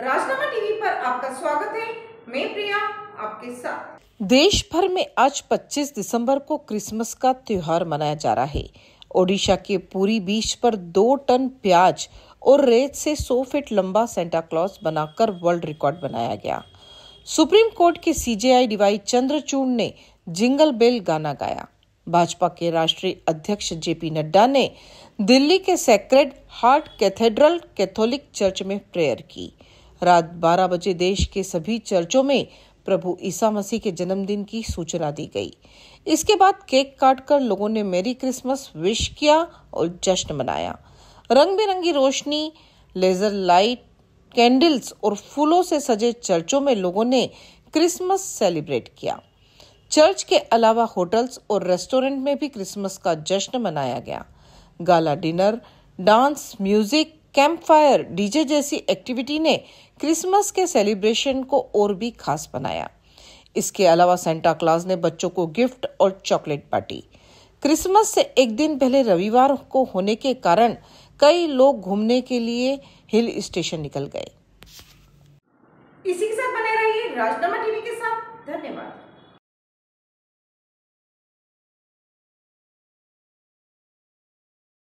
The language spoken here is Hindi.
राजनामा टीवी पर आपका स्वागत है मैं प्रिया आपके साथ देश भर में आज 25 दिसंबर को क्रिसमस का त्योहार मनाया जा रहा है ओडिशा के पूरी बीच पर दो टन प्याज और रेत से 100 फीट लंबा सेंटा क्लॉज बनाकर वर्ल्ड रिकॉर्ड बनाया गया सुप्रीम कोर्ट के सीजेआई डीवाई चंद्रचूड़ ने जिंगल बेल गाना गाया भाजपा के राष्ट्रीय अध्यक्ष जेपी नड्डा ने दिल्ली के sacred heart cathedral catholic church में प्रेयर की रात 12 बजे देश के सभी चर्चों में प्रभु ईसा मसीह के जन्मदिन की सूचना दी गई इसके बाद केक काटकर लोगों ने मेरी क्रिसमस विश किया और जश्न मनाया रंग बिरंगी रोशनी लेजर लाइट कैंडल्स और फूलों से सजे चर्चों में लोगों ने क्रिसमस सेलिब्रेट किया चर्च के अलावा होटल्स और रेस्टोरेंट में भी क्रिसमस का जश्न मनाया गया gala dinner dance music camp fire DJ जैसी एक्टिविटी ने क्रिसमस के सेलिब्रेशन को और भी खास बनाया इसके अलावा सेंटा क्लाज ने बच्चों को गिफ्ट और चॉकलेट बांटी क्रिसमस से एक दिन पहले रविवार को होने के कारण कई लोग घूमने के लिए हिल स्टेशन निकल गए इसी के साथ बने रहिए राजनामा टीवी के साथ धन्यवाद